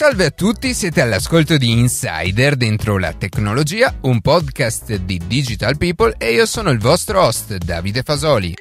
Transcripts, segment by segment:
Salve a tutti, siete all'ascolto di Insider dentro la tecnologia, un podcast di Digital People e io sono il vostro host Davide Fasoli.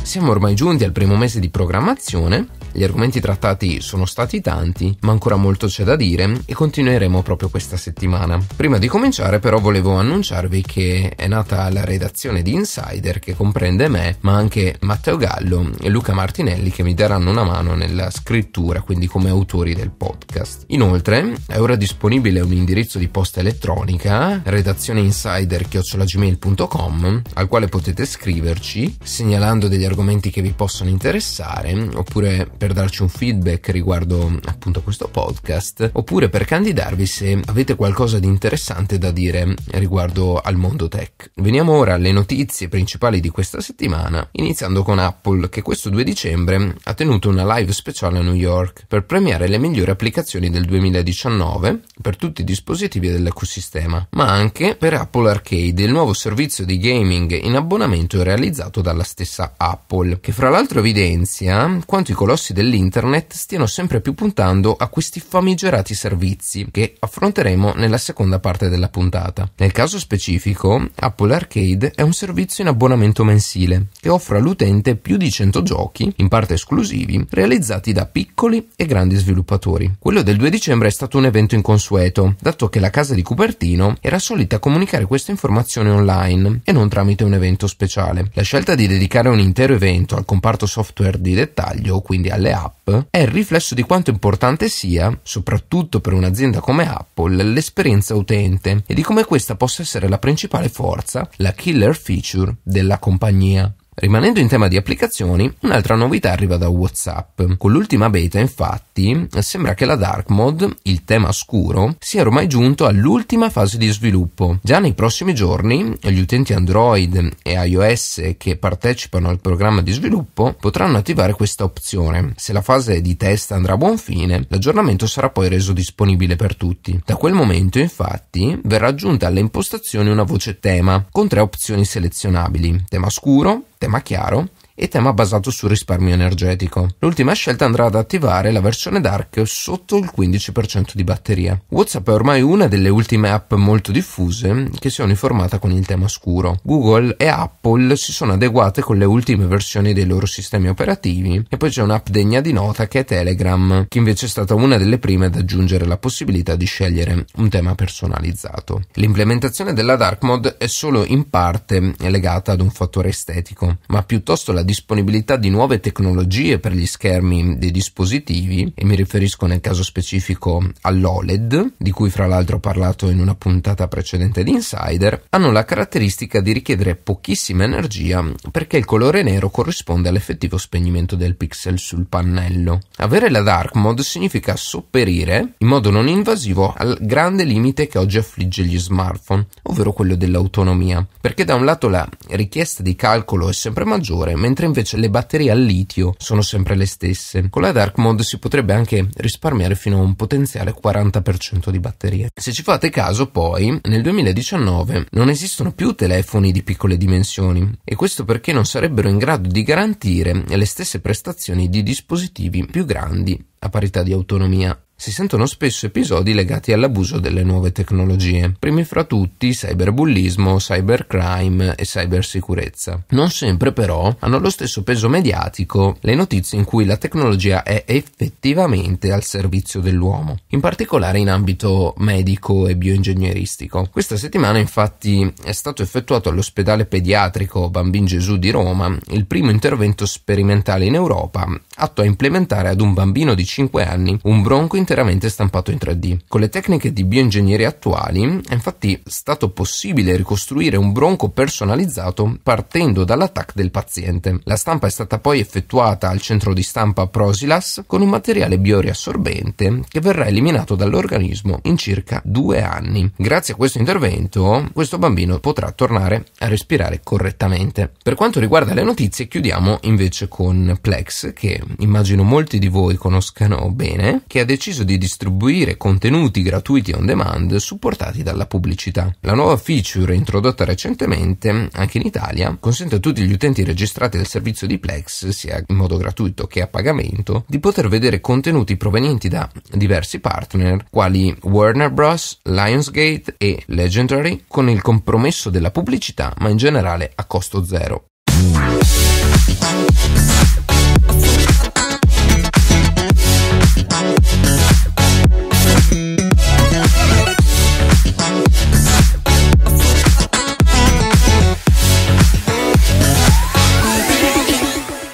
Siamo ormai giunti al primo mese di programmazione gli argomenti trattati sono stati tanti, ma ancora molto c'è da dire e continueremo proprio questa settimana. Prima di cominciare però volevo annunciarvi che è nata la redazione di Insider che comprende me, ma anche Matteo Gallo e Luca Martinelli che mi daranno una mano nella scrittura, quindi come autori del podcast. Inoltre è ora disponibile un indirizzo di posta elettronica redazioneinsider@gmail.com al quale potete scriverci segnalando degli argomenti che vi possono interessare oppure per darci un feedback riguardo appunto a questo podcast oppure per candidarvi se avete qualcosa di interessante da dire riguardo al mondo tech. Veniamo ora alle notizie principali di questa settimana, iniziando con Apple che questo 2 dicembre ha tenuto una live speciale a New York per premiare le migliori applicazioni del 2019 per tutti i dispositivi dell'ecosistema, ma anche per Apple Arcade, il nuovo servizio di gaming in abbonamento realizzato dalla stessa Apple, che fra l'altro evidenzia quanto i colossi interessi dell'Internet stiano sempre più puntando a questi famigerati servizi che affronteremo nella seconda parte della puntata. Nel caso specifico, Apple Arcade è un servizio in abbonamento mensile che offre all'utente più di 100 giochi, in parte esclusivi, realizzati da piccoli e grandi sviluppatori. Quello del 2 dicembre è stato un evento inconsueto, dato che la casa di Cupertino era solita comunicare questa informazione online e non tramite un evento speciale. La scelta di dedicare un intero evento al comparto software di dettaglio, quindi al alle app è il riflesso di quanto importante sia, soprattutto per un'azienda come Apple, l'esperienza utente e di come questa possa essere la principale forza, la killer feature della compagnia. Rimanendo in tema di applicazioni, un'altra novità arriva da WhatsApp. Con l'ultima beta, infatti, sembra che la dark mode, il tema scuro, sia ormai giunto all'ultima fase di sviluppo. Già nei prossimi giorni, gli utenti Android e iOS che partecipano al programma di sviluppo potranno attivare questa opzione. Se la fase di test andrà a buon fine, l'aggiornamento sarà poi reso disponibile per tutti. Da quel momento, infatti, verrà aggiunta alle impostazioni una voce tema con tre opzioni selezionabili: tema scuro, tema chiaro e tema basato sul risparmio energetico. L'ultima scelta andrà ad attivare la versione dark sotto il 15% di batteria. WhatsApp è ormai una delle ultime app molto diffuse che si è uniformata con il tema scuro. Google e Apple si sono adeguate con le ultime versioni dei loro sistemi operativi e poi c'è un'app degna di nota che è Telegram, che invece è stata una delle prime ad aggiungere la possibilità di scegliere un tema personalizzato. L'implementazione della dark mode è solo in parte legata ad un fattore estetico, ma piuttosto la disponibilità di nuove tecnologie per gli schermi dei dispositivi e mi riferisco nel caso specifico all'OLED, di cui fra l'altro ho parlato in una puntata precedente di Insider, hanno la caratteristica di richiedere pochissima energia perché il colore nero corrisponde all'effettivo spegnimento del pixel sul pannello. Avere la dark mode significa sopperire in modo non invasivo al grande limite che oggi affligge gli smartphone, ovvero quello dell'autonomia, perché da un lato la richiesta di calcolo è sempre maggiore, mentre mentre invece le batterie al litio sono sempre le stesse. Con la dark mode si potrebbe anche risparmiare fino a un potenziale 40% di batterie. Se ci fate caso poi, nel 2019 non esistono più telefoni di piccole dimensioni e questo perché non sarebbero in grado di garantire le stesse prestazioni di dispositivi più grandi a parità di autonomia si sentono spesso episodi legati all'abuso delle nuove tecnologie, primi fra tutti cyberbullismo, cybercrime e cybersicurezza. Non sempre però hanno lo stesso peso mediatico le notizie in cui la tecnologia è effettivamente al servizio dell'uomo, in particolare in ambito medico e bioingegneristico. Questa settimana infatti è stato effettuato all'ospedale pediatrico Bambin Gesù di Roma il primo intervento sperimentale in Europa atto a implementare ad un bambino di 5 anni un bronco interamente stampato in 3D. Con le tecniche di bioingegneria attuali è infatti stato possibile ricostruire un bronco personalizzato partendo dall'attacco del paziente. La stampa è stata poi effettuata al centro di stampa Prosilas con un materiale bioriassorbente che verrà eliminato dall'organismo in circa due anni. Grazie a questo intervento questo bambino potrà tornare a respirare correttamente. Per quanto riguarda le notizie chiudiamo invece con Plex che immagino molti di voi conoscano bene che ha deciso deciso di distribuire contenuti gratuiti on demand supportati dalla pubblicità. La nuova feature introdotta recentemente anche in Italia consente a tutti gli utenti registrati al servizio di Plex, sia in modo gratuito che a pagamento, di poter vedere contenuti provenienti da diversi partner quali Warner Bros., Lionsgate e Legendary con il compromesso della pubblicità ma in generale a costo zero.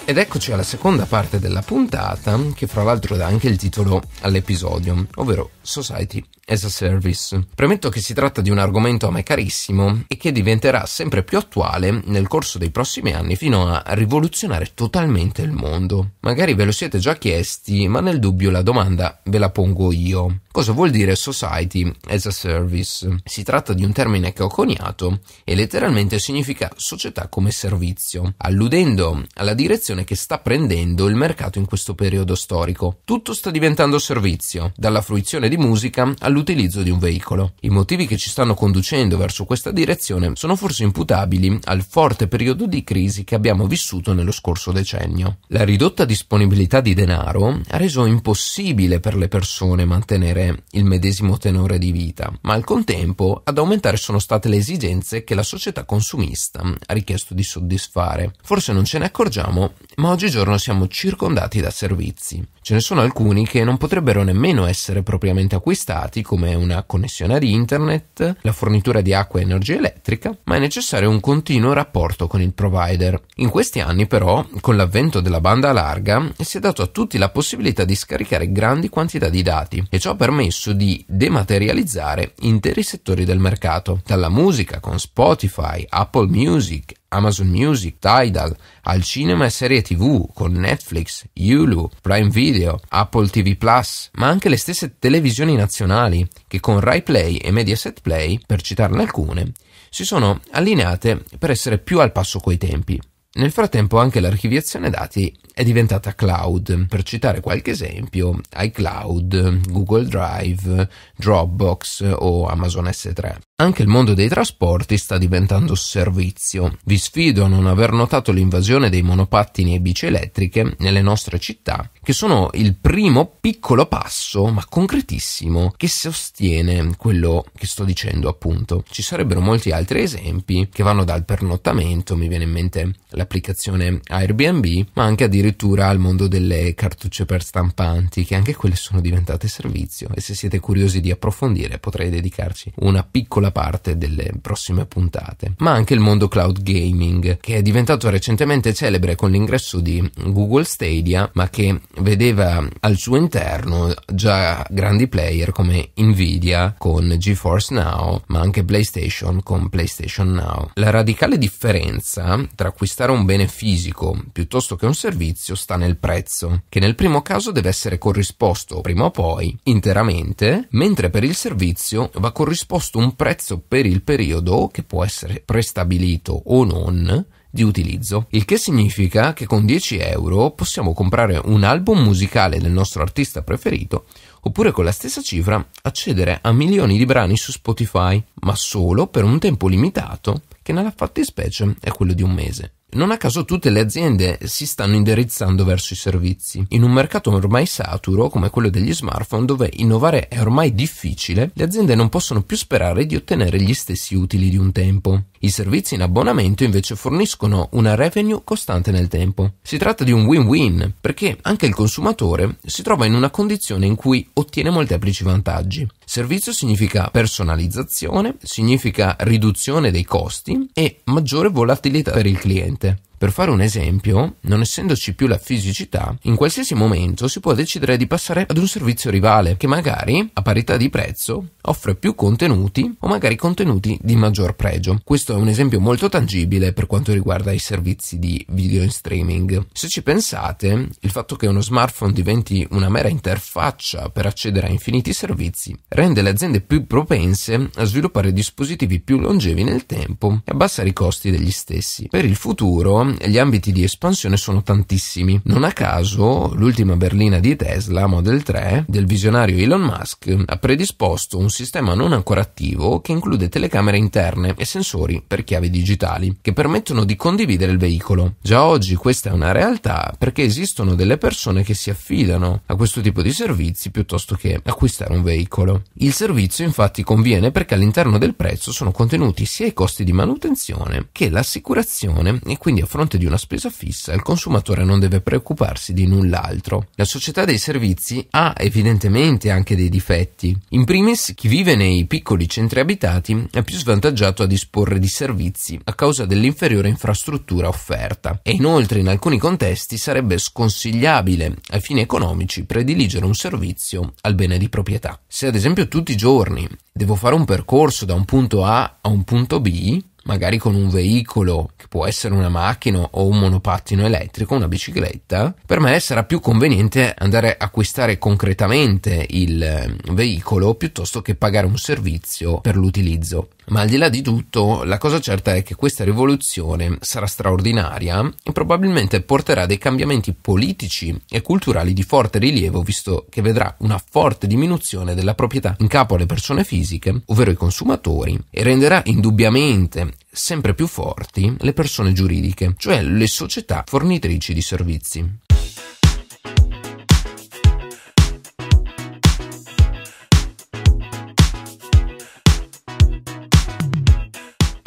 Ed eccoci alla seconda parte della puntata, che fra l'altro dà anche il titolo all'episodio, ovvero Society as a Service. Premetto che si tratta di un argomento a me carissimo e che diventerà sempre più attuale nel corso dei prossimi anni fino a rivoluzionare totalmente il mondo. Magari ve lo siete già chiesti, ma nel dubbio la domanda ve la pongo io. Cosa vuol dire Society as a Service? Si tratta di un termine che ho coniato e letteralmente significa società come servizio, alludendo alla direzione che sta prendendo il mercato in questo periodo storico. Tutto sta diventando servizio, dalla fruizione di musica al all'utilizzo di un veicolo. I motivi che ci stanno conducendo verso questa direzione sono forse imputabili al forte periodo di crisi che abbiamo vissuto nello scorso decennio. La ridotta disponibilità di denaro ha reso impossibile per le persone mantenere il medesimo tenore di vita, ma al contempo ad aumentare sono state le esigenze che la società consumista ha richiesto di soddisfare. Forse non ce ne accorgiamo, ma oggigiorno siamo circondati da servizi. Ce ne sono alcuni che non potrebbero nemmeno essere propriamente acquistati come una connessione ad internet, la fornitura di acqua e energia elettrica, ma è necessario un continuo rapporto con il provider. In questi anni però, con l'avvento della banda larga, si è dato a tutti la possibilità di scaricare grandi quantità di dati e ciò ha permesso di dematerializzare interi settori del mercato, dalla musica con Spotify, Apple Music, Amazon Music, Tidal, al cinema e serie TV con Netflix, Hulu, Prime Video, Apple TV Plus, ma anche le stesse televisioni nazionali che con Rai Play e Mediaset Play, per citarne alcune, si sono allineate per essere più al passo coi tempi. Nel frattempo anche l'archiviazione dati è diventata cloud. Per citare qualche esempio, iCloud, Google Drive, Dropbox o Amazon S3. Anche il mondo dei trasporti sta diventando servizio. Vi sfido a non aver notato l'invasione dei monopattini e bici elettriche nelle nostre città che sono il primo piccolo passo, ma concretissimo, che sostiene quello che sto dicendo appunto. Ci sarebbero molti altri esempi che vanno dal pernottamento, mi viene in mente l'applicazione Airbnb, ma anche addirittura al mondo delle cartucce per stampanti, che anche quelle sono diventate servizio e se siete curiosi di approfondire potrei dedicarci una piccola parte delle prossime puntate. Ma anche il mondo cloud gaming, che è diventato recentemente celebre con l'ingresso di Google Stadia, ma che vedeva al suo interno già grandi player come Nvidia con GeForce Now, ma anche PlayStation con PlayStation Now. La radicale differenza tra acquistare un bene fisico piuttosto che un servizio sta nel prezzo, che nel primo caso deve essere corrisposto prima o poi interamente, mentre per il servizio va corrisposto un prezzo per il periodo che può essere prestabilito o non di utilizzo, il che significa che con 10 euro possiamo comprare un album musicale del nostro artista preferito oppure con la stessa cifra accedere a milioni di brani su Spotify, ma solo per un tempo limitato che nella fattispecie è quello di un mese. Non a caso tutte le aziende si stanno indirizzando verso i servizi. In un mercato ormai saturo come quello degli smartphone dove innovare è ormai difficile, le aziende non possono più sperare di ottenere gli stessi utili di un tempo. I servizi in abbonamento invece forniscono una revenue costante nel tempo. Si tratta di un win-win perché anche il consumatore si trova in una condizione in cui ottiene molteplici vantaggi. Servizio significa personalizzazione, significa riduzione dei costi e maggiore volatilità per il cliente. Per fare un esempio, non essendoci più la fisicità, in qualsiasi momento si può decidere di passare ad un servizio rivale che magari, a parità di prezzo, offre più contenuti o magari contenuti di maggior pregio. Questo è un esempio molto tangibile per quanto riguarda i servizi di video in streaming. Se ci pensate, il fatto che uno smartphone diventi una mera interfaccia per accedere a infiniti servizi rende le aziende più propense a sviluppare dispositivi più longevi nel tempo e abbassare i costi degli stessi. Per il futuro, gli ambiti di espansione sono tantissimi. Non a caso l'ultima berlina di Tesla, Model 3, del visionario Elon Musk, ha predisposto un sistema non ancora attivo che include telecamere interne e sensori per chiavi digitali, che permettono di condividere il veicolo. Già oggi questa è una realtà perché esistono delle persone che si affidano a questo tipo di servizi piuttosto che acquistare un veicolo. Il servizio infatti conviene perché all'interno del prezzo sono contenuti sia i costi di manutenzione che l'assicurazione e quindi a fronte di una spesa fissa, il consumatore non deve preoccuparsi di null'altro. La società dei servizi ha evidentemente anche dei difetti. In primis, chi vive nei piccoli centri abitati è più svantaggiato a disporre di servizi a causa dell'inferiore infrastruttura offerta e inoltre in alcuni contesti sarebbe sconsigliabile ai fini economici prediligere un servizio al bene di proprietà. Se ad esempio tutti i giorni devo fare un percorso da un punto A a un punto B, magari con un veicolo che può essere una macchina o un monopattino elettrico, una bicicletta, per me sarà più conveniente andare a acquistare concretamente il eh, veicolo piuttosto che pagare un servizio per l'utilizzo. Ma al di là di tutto, la cosa certa è che questa rivoluzione sarà straordinaria e probabilmente porterà dei cambiamenti politici e culturali di forte rilievo, visto che vedrà una forte diminuzione della proprietà in capo alle persone fisiche, ovvero i consumatori, e renderà indubbiamente sempre più forti le persone giuridiche, cioè le società fornitrici di servizi.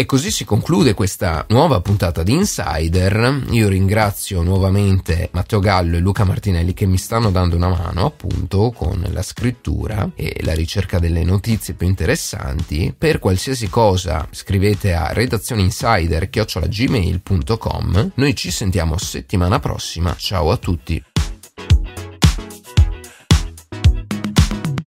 così si conclude questa nuova puntata di Insider. Io ringrazio nuovamente Matteo Gallo e Luca Martinelli che mi stanno dando una mano appunto con la scrittura e la ricerca delle notizie più interessanti. Per qualsiasi cosa scrivete a redazioneinsider.gmail.com Noi ci sentiamo settimana prossima. Ciao a tutti.